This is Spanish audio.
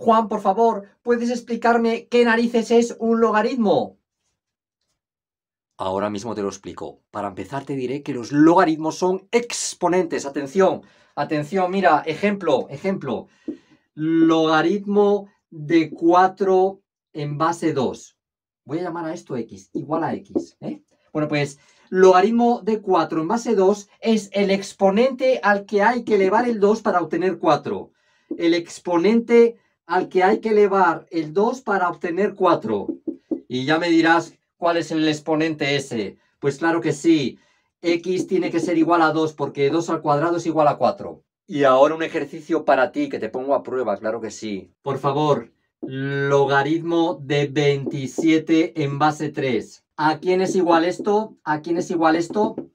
Juan, por favor, ¿puedes explicarme qué narices es un logaritmo? Ahora mismo te lo explico. Para empezar te diré que los logaritmos son exponentes. Atención, atención, mira, ejemplo, ejemplo. Logaritmo de 4 en base 2. Voy a llamar a esto x, igual a x. ¿eh? Bueno, pues logaritmo de 4 en base 2 es el exponente al que hay que elevar el 2 para obtener 4. El exponente al que hay que elevar el 2 para obtener 4. Y ya me dirás cuál es el exponente s Pues claro que sí, x tiene que ser igual a 2 porque 2 al cuadrado es igual a 4. Y ahora un ejercicio para ti que te pongo a prueba, claro que sí. Por favor, logaritmo de 27 en base 3. ¿A quién es igual esto? ¿A quién es igual esto?